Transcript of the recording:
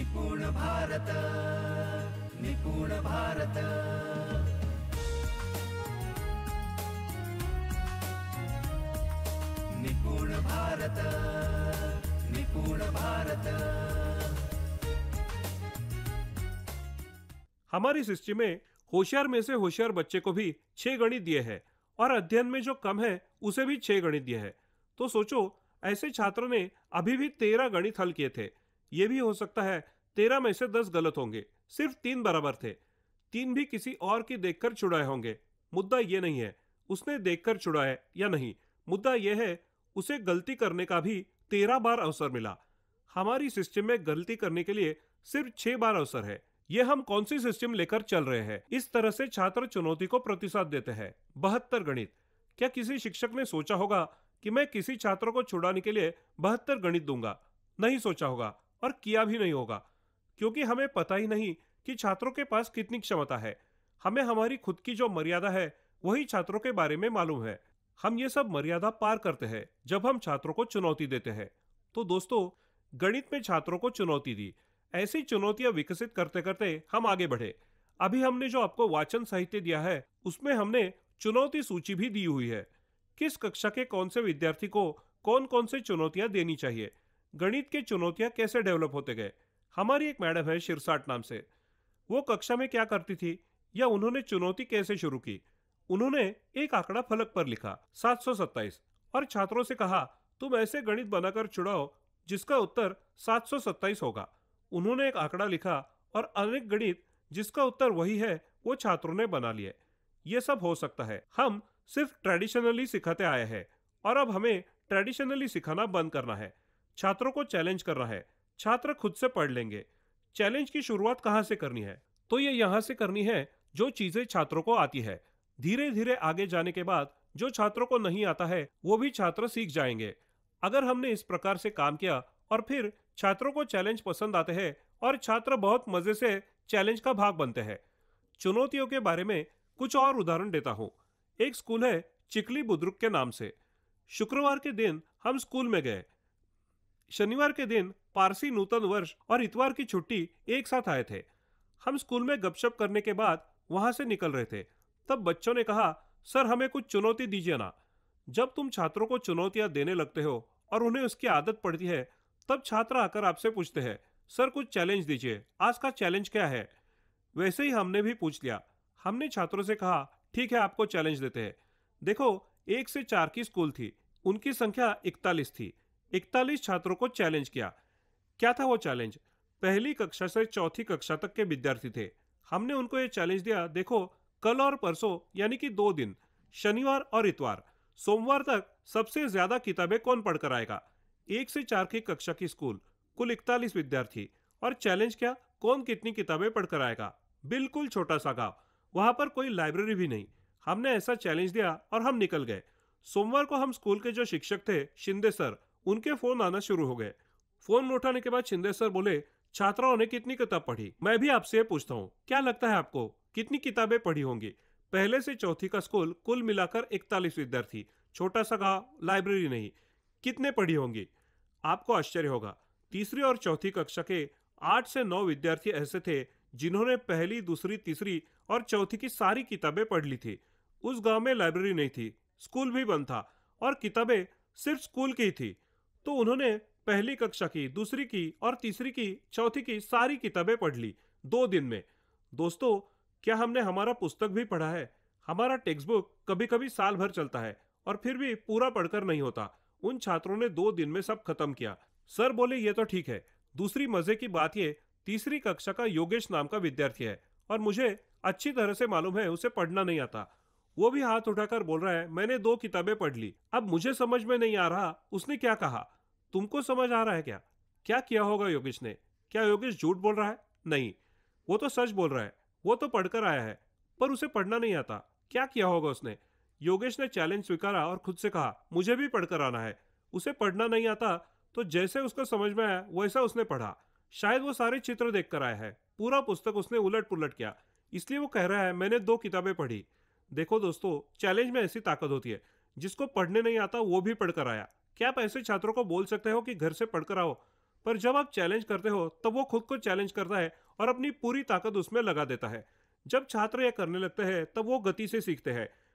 निपुण भारत निपुण भारत निपुण भारत निपुण भारत हमारी सृष्टि में होशियार में से होशियार बच्चे को भी छह गणित दिए हैं और अध्ययन में जो कम है उसे भी छह गणित दिए हैं तो सोचो ऐसे छात्रों ने अभी भी तेरह गणित हल किए थे यह भी हो सकता है तेरह में से दस गलत होंगे सिर्फ तीन बराबर थे तीन भी किसी और की देखकर छुड़ाए होंगे मुद्दा ये नहीं है उसने देखकर छुड़ाए या नहीं मुद्दा यह है उसे गलती करने का भी तेरह बार अवसर मिला हमारी सिस्टम में गलती करने के लिए सिर्फ छह बार अवसर है यह हम कौन सी सिस्टम लेकर चल रहे हैं इस तरह से छात्र चुनौती को प्रतिसाद देते हैं बहत्तर गणित क्या किसी शिक्षक ने सोचा होगा कि मैं किसी छात्र को छुड़ाने के लिए बहत्तर गणित दूंगा नहीं सोचा होगा और किया भी नहीं होगा क्योंकि हमें पता ही नहीं कि छात्रों के पास कितनी क्षमता है हमें हमारी खुद की जो मर्यादा है वही छात्रों के बारे में मालूम है हम ये सब मर्यादा पार करते हैं जब हम छात्रों को चुनौती देते हैं तो दोस्तों गणित में छात्रों को चुनौती दी ऐसी चुनौतियां विकसित करते करते हम आगे बढ़े अभी हमने जो आपको वाचन साहित्य दिया है उसमें हमने चुनौती सूची भी दी हुई है किस कक्षा के कौन से विद्यार्थी को कौन कौन से चुनौतियां देनी चाहिए गणित की चुनौतियां कैसे डेवलप होते गए हमारी एक मैडम है शिरसाट नाम से वो कक्षा में क्या करती थी या उन्होंने चुनौती कैसे शुरू की उन्होंने एक आंकड़ा फलक पर लिखा सात और छात्रों से कहा तुम ऐसे गणित बनाकर छुड़ाओ जिसका उत्तर सात होगा उन्होंने एक आंकड़ा लिखा और अनेक गणित जिसका उत्तर वही है वो छात्रों ने बना लिए ये सब हो सकता है हम सिर्फ ट्रेडिशनली सिखाते आए हैं और अब हमें ट्रेडिशनली सिखाना बंद करना है छात्रों को चैलेंज कर रहा है छात्र खुद से पढ़ लेंगे चैलेंज की शुरुआत कहाँ से करनी है तो ये यहाँ से करनी है जो चीजें छात्रों को आती है धीरे धीरे आगे जाने के बाद जो छात्रों को नहीं आता है वो भी छात्र सीख जाएंगे अगर हमने इस प्रकार से काम किया और फिर छात्रों को चैलेंज पसंद आते हैं और छात्र बहुत मजे से चैलेंज का भाग बनते हैं चुनौतियों के बारे में कुछ और उदाहरण देता हूँ एक स्कूल है चिकली बुद्रुक के नाम से शुक्रवार के दिन हम स्कूल में गए शनिवार के दिन पारसी नूतन वर्ष और इतवार की छुट्टी एक साथ आए थे हम स्कूल में गपशप करने के बाद वहां से निकल रहे थे तब बच्चों ने कहा सर हमें कुछ चुनौती दीजिए ना जब तुम छात्रों को चुनौतियां देने लगते हो और उन्हें उसकी आदत पड़ती है तब छात्र आकर आपसे पूछते हैं सर कुछ चैलेंज दीजिए आज का चैलेंज क्या है वैसे ही हमने भी पूछ लिया हमने छात्रों से कहा ठीक है आपको चैलेंज देते हैं देखो एक से चार की स्कूल थी उनकी संख्या इकतालीस थी इकतालीस छात्रों को चैलेंज किया क्या था वो चैलेंज पहली कक्षा से चौथी कक्षा तक के विद्यार्थी थे हमने उनको ये चैलेंज दिया देखो कल और परसों यानी कि दो दिन शनिवार और इतवार सोमवार तक सबसे ज्यादा किताबें कौन पढ़कर आएगा एक से चार की कक्षा की स्कूल कुल इकतालीस विद्यार्थी और चैलेंज क्या कौन कितनी किताबें पढ़कर आएगा बिल्कुल छोटा सा गाँव वहां पर कोई लाइब्रेरी भी नहीं हमने ऐसा चैलेंज दिया और हम निकल गए सोमवार को हम स्कूल के जो शिक्षक थे शिंदे सर उनके फोन आना शुरू हो गए फोन उठाने के बाद शिंदे सर बोले छात्राओं ने कितनी किताब पढ़ी मैं भी आपसे पूछता हूँ क्या लगता है आपको कितनी किताबें पढ़ी होंगी पहले से चौथी का स्कूल कुल मिलाकर इकतालीस विद्यार्थी छोटा सा कहा लाइब्रेरी नहीं कितने पढ़ी होंगी आपको आश्चर्य होगा तीसरी और चौथी कक्षा के आठ से नौ विद्यार्थी ऐसे थे जिन्होंने पहली दूसरी तीसरी और चौथी की सारी किताबें पढ़ ली थी उस गांव में लाइब्रेरी नहीं थी स्कूल भी बंद था और किताबें सिर्फ स्कूल की ही थी तो उन्होंने पहली कक्षा की दूसरी की और तीसरी की चौथी की सारी किताबें पढ़ ली दो दिन में दोस्तों क्या हमने हमारा पुस्तक भी पढ़ा है हमारा टेक्स्ट बुक कभी कभी साल भर चलता है और फिर भी पूरा पढ़कर नहीं होता उन छात्रों ने दो दिन में सब खत्म किया सर बोले ये तो ठीक है दूसरी मजे की बात ये तीसरी कक्षा का योगेश नाम का विद्यार्थी है और मुझे अच्छी तरह से मालूम है उसे पढ़ना नहीं आता वो भी हाथ उठाकर बोल रहा है मैंने दो किताबें पढ़ ली अब मुझे समझ में नहीं आ रहा उसने क्या कहा तुमको समझ आ रहा है क्या क्या किया होगा योगेश ने क्या योगेश झूठ बोल रहा है नहीं वो तो सच बोल रहा है वो तो पढ़कर आया है पर उसे पढ़ना नहीं आता क्या किया होगा उसने योगेश ने चैलेंज स्वीकारा और खुद से कहा मुझे भी पढ़कर आना है उसे पढ़ना नहीं आता तो जैसे उसको समझ में आया वैसा उसने पढ़ा शायद वो सारे चित्र देखकर आया है पूरा पुस्तक उसने उलट पुलट किया इसलिए वो कह रहा है मैंने दो किताबें पढ़ी देखो दोस्तों चैलेंज में ऐसी ताकत होती है जिसको पढ़ने नहीं आता वो भी पढ़कर आया क्या आप ऐसे छात्रों को बोल सकते हो कि घर से पढ़कर आओ पर जब आप चैलेंज करते हो तब वो खुद को चैलेंज करता है और अपनी पूरी ताकत उसमें लगा देता है जब छात्र यह करने लगते हैं तब वो गति से सीखते हैं